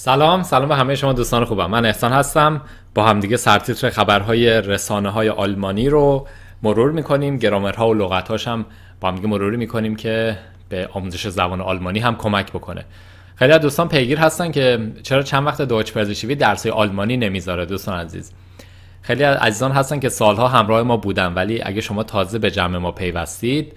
سلام سلام به همه شما دوستان خوبم من احسان هستم با همدیگه سرتیتر خبرهای رسانه های آلمانی رو مرور میکنیم گرامرها و لغتهاش هم با همدیگه مروری میکنیم که به آموزش زبان آلمانی هم کمک بکنه خیلی از دوستان پیگیر هستن که چرا چند وقت دوچ پرزشیوی درس آلمانی نمیذاره دوستان عزیز خیلی از عزیزان هستن که سالها همراه ما بودن ولی اگه شما تازه به جمع ما پیوستید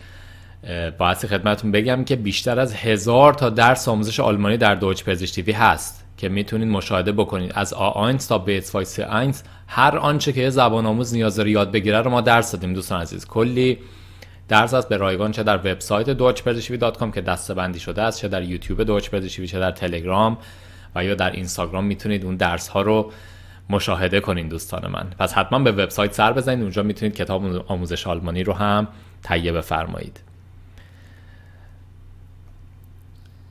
باعث خدمتون بگم که بیشتر از هزار تا درس آموزش آلمانی در دوچ پزشکی هست که میتونید مشاهده بکنید از آ تا فایس آینس هر آنچه که زبان آموز نیاز داره یاد بگیره رو ما درس دادیم دوستان عزیز کلی درس از به رایگان چه در وبسایت کام که بندی شده است چه در یوتیوب deutschpersischvi چه در تلگرام و یا در اینستاگرام میتونید اون درس ها رو مشاهده کنین دوستان من پس حتما به وبسایت سر بزنید اونجا میتونید کتاب آموزش آلمانی رو هم تهیه بفرمایید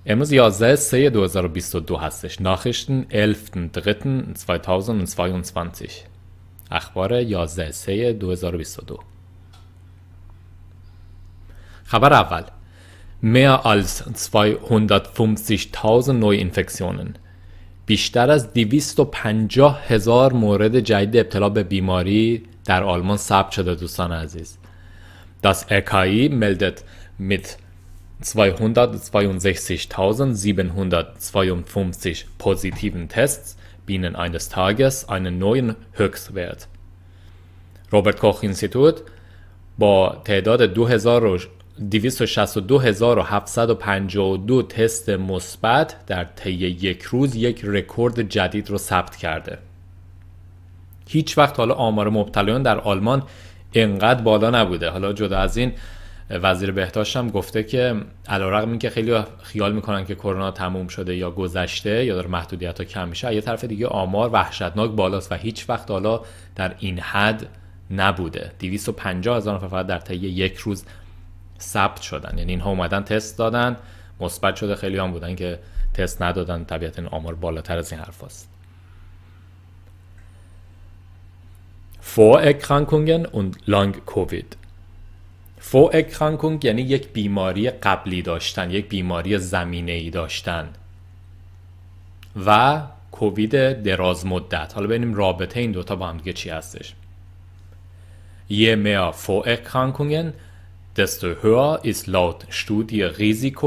امروز 11 سه 2022 هستش ناخشتن 11 2022 اخبار 11 سه 2022 خبر اول Mehr als 250.000 انفکسیونن بیشتر از 250 هزار مورد جدید ابتلا به بیماری در آلمان ثبت شده دوستان عزیز Das RKI meldet mit 262.752 positiven Tests binnen eines Tages einen neuen Höchstwert. Robert Koch Institut با تعداد 262752 تست مثبت در طی یک روز یک رکورد جدید رو ثبت کرده. هیچ وقت حالا آمار مبتلایان در آلمان انقدر بالا نبوده. حالا جدا از این وزیر بهداشت هم گفته که علیرغم اینکه خیلی خیال میکنن که کرونا تموم شده یا گذشته یا در محدودیت ها کم میشه یه طرف دیگه آمار وحشتناک بالاست و هیچ وقت حالا در این حد نبوده 250 هزار نفر فقط در طی یک روز ثبت شدن یعنی اینها اومدن تست دادن مثبت شده خیلی هم بودن که تست ندادن این آمار بالاتر از این حرف هست. Vor Erkrankungen und Long Covid فو اکرانکونگ یعنی یک بیماری قبلی داشتن یک بیماری زمینه ای داشتن و کووید دراز مدت حالا ببینیم رابطه این دوتا با هم دیگه چی هستش یه دستو هوا ایس لات ist laut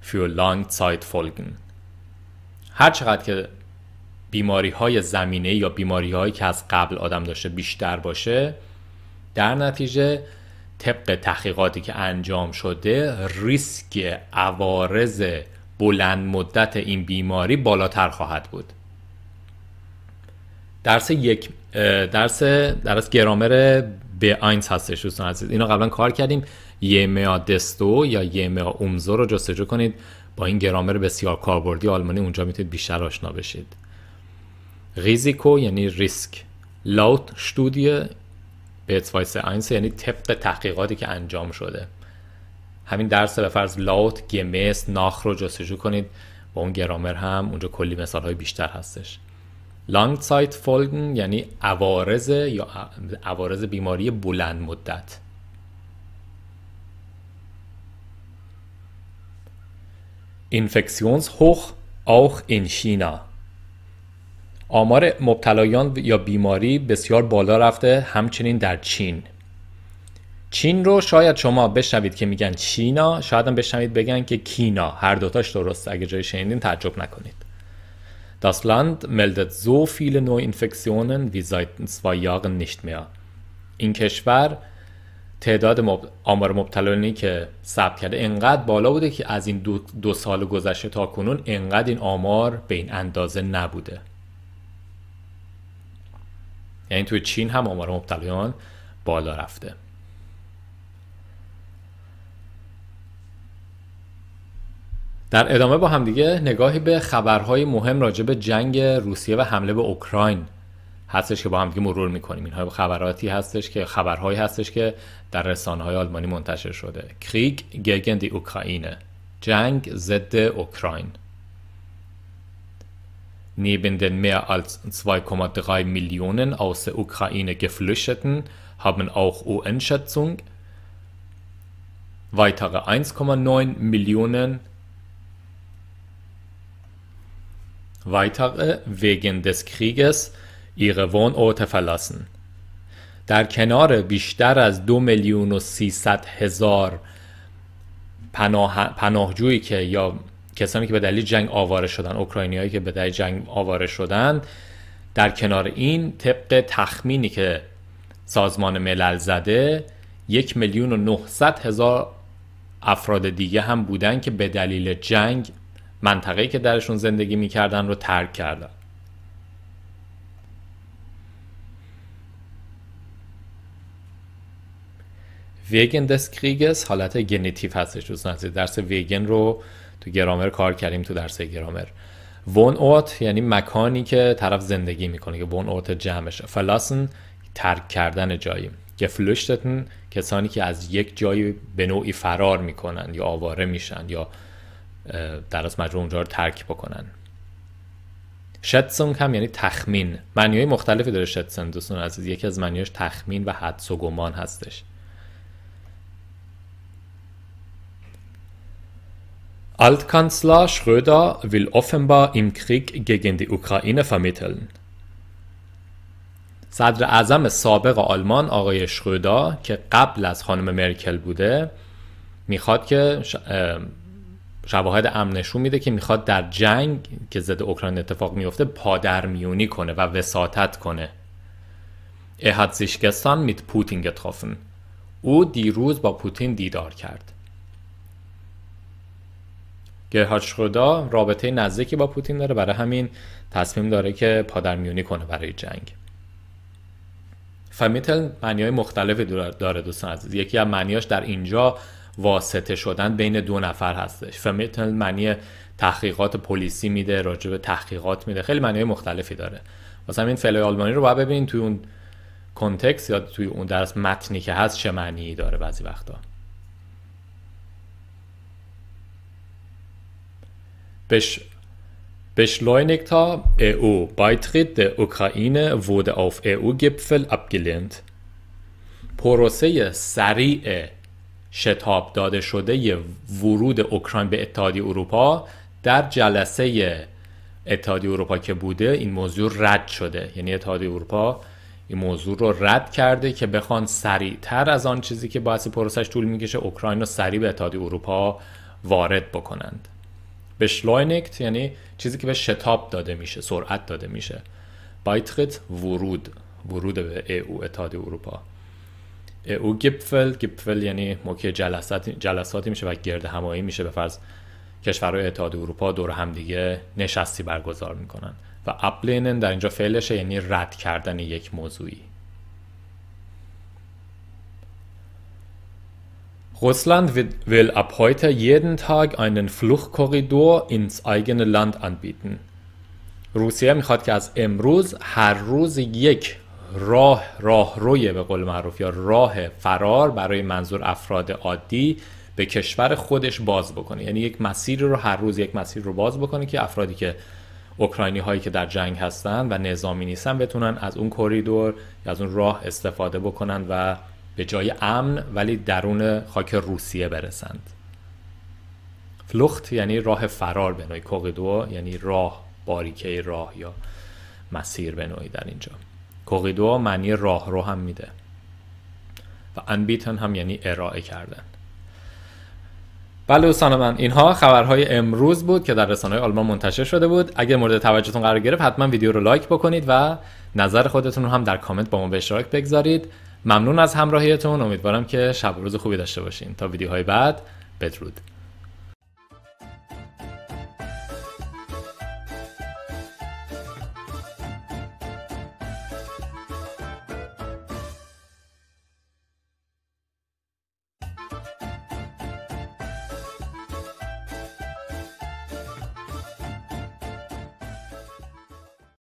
فیو لانگ سایت فولگن هر چقدر که بیماری های زمینه یا بیماری هایی که از قبل آدم داشته بیشتر باشه در نتیجه طبق تحقیقاتی که انجام شده ریسک عوارض بلند مدت این بیماری بالاتر خواهد بود درس یک درس درس گرامر به آینس هستش دوستان عزیز اینو قبلا کار کردیم یمیا دستو یا یه اومزو رو جستجو کنید با این گرامر بسیار کاربردی آلمانی اونجا میتونید بیشتر آشنا بشید ریزیکو یعنی ریسک لاوت شتودیه به اتفاق یعنی طبق تحقیقاتی که انجام شده همین درس به فرض لاوت گمس ناخ رو جستجو کنید با اون گرامر هم اونجا کلی مثال های بیشتر هستش لانگ سایت فولگن یعنی عوارض یا عوارض بیماری بلند مدت هوخ آخ این چینا. آمار مبتلایان یا بیماری بسیار بالا رفته همچنین در چین چین رو شاید شما بشنوید که میگن چینا شاید هم بشنوید بگن که کینا هر دوتاش درست اگه جای شنیدین تعجب نکنید Das Land meldet so viele Neuinfektionen wie seit zwei Jahren nicht mehr. این کشور تعداد آمار مبتلایانی که ثبت کرده انقدر بالا بوده که از این دو, سال گذشته تا کنون انقدر این آمار به این اندازه نبوده. یعنی توی چین هم آمار مبتلایان بالا رفته در ادامه با همدیگه نگاهی به خبرهای مهم راجع به جنگ روسیه و حمله به اوکراین هستش که با همدیگه مرور میکنیم اینها خبراتی هستش که خبرهایی هستش که در های آلمانی منتشر شده کریگ گگن دی اوکراینه جنگ ضد اوکراین Neben den mehr als 2,3 Millionen aus der Ukraine Geflüchteten haben auch UN-Schätzung weitere 1,9 Millionen weitere wegen des Krieges ihre Wohnorte verlassen. در کنار بیشتر از دو میلیون و سیصد هزار پناه، پناهجویی که یا کسانی که به دلیل جنگ آواره شدن هایی که به دلیل جنگ آواره شدن در کنار این طبق تخمینی که سازمان ملل زده یک میلیون و 900 هزار افراد دیگه هم بودن که به دلیل جنگ منطقه‌ای که درشون زندگی میکردن رو ترک کردن ویگن کریگس حالت گنیتیف هستش درس ویگن رو تو گرامر کار کردیم تو درس گرامر ون اوت یعنی مکانی که طرف زندگی میکنه که ون اوت جمعش فلاسن ترک کردن جایی گفلوشتتن کسانی که از یک جایی به نوعی فرار میکنن یا آواره میشن یا در از مجموع اونجا رو ترک بکنن شتسونگ هم یعنی تخمین های مختلفی داره شتسن دوستون عزیز یکی از معنیهاش تخمین و حدس و گمان هستش Altkanzler Schröder will offenbar im Krieg gegen die Ukraine vermitteln. صدر سابق آلمان آقای شرودر که قبل از خانم مرکل بوده میخواد که شواهد امن نشون میده که میخواد در جنگ که ضد اوکراین اتفاق میفته میونی کنه و وساطت کنه. Er hat sich gestern getroffen. او دیروز با پوتین دیدار کرد. گرهارد شرودا رابطه نزدیکی با پوتین داره برای همین تصمیم داره که پادرمیونی کنه برای جنگ فمیتل معنی های مختلفی داره دوستان عزیز یکی از معنیاش در اینجا واسطه شدن بین دو نفر هستش فمیتل معنی تحقیقات پلیسی میده راجع به تحقیقات میده خیلی معنی مختلفی داره واسه همین فعل آلمانی رو باید ببینید توی اون کنتکست یا توی اون درس متنی که هست چه معنی داره بعضی وقتا Beschleunigter EU-Beitritt der Ukraine wurde auf EU-Gipfel abgelehnt. پروسه سریع شتاب داده شده ورود اوکراین به اتحادیه اروپا در جلسه اتحادیه اروپا که بوده این موضوع رد شده یعنی اتحادیه اروپا این موضوع رو رد کرده که بخوان سریعتر از آن چیزی که باعث پروسش طول میکشه اوکراین رو سریع به اتحادیه اروپا وارد بکنند بشلوینکت یعنی چیزی که به شتاب داده میشه سرعت داده میشه بایتریت ورود ورود به او اتحاد اروپا او گپفل گپفل یعنی موقع جلسات جلساتی میشه و گرد همایی میشه به فرض کشورهای اتحاد اروپا دور همدیگه نشستی برگزار میکنن و اپلینن در اینجا فعلشه یعنی رد کردن یک موضوعی Russland will jeden Tag einen Fluchtkorridor روسیه میخواد که از امروز هر روز یک راه راه روی به قول معروف یا راه فرار برای منظور افراد عادی به کشور خودش باز بکنه یعنی یک مسیر رو هر روز یک مسیر رو باز بکنه که افرادی که اوکراینی هایی که در جنگ هستن و نظامی نیستن بتونن از اون کوریدور یا از اون راه استفاده بکنن و به جای امن ولی درون خاک روسیه برسند فلوخت یعنی راه فرار به نوعی یعنی راه باریکه راه یا مسیر به در اینجا کوقیدو معنی راه رو هم میده و انبیتن هم یعنی ارائه کردن بله دوستان من اینها خبرهای امروز بود که در رسانه آلمان منتشر شده بود اگر مورد توجهتون قرار گرفت حتما ویدیو رو لایک بکنید و نظر خودتون رو هم در کامنت با ما به اشتراک بگذارید ممنون از همراهیتون امیدوارم که شب و روز خوبی داشته باشین تا ویدیوهای بعد بدرود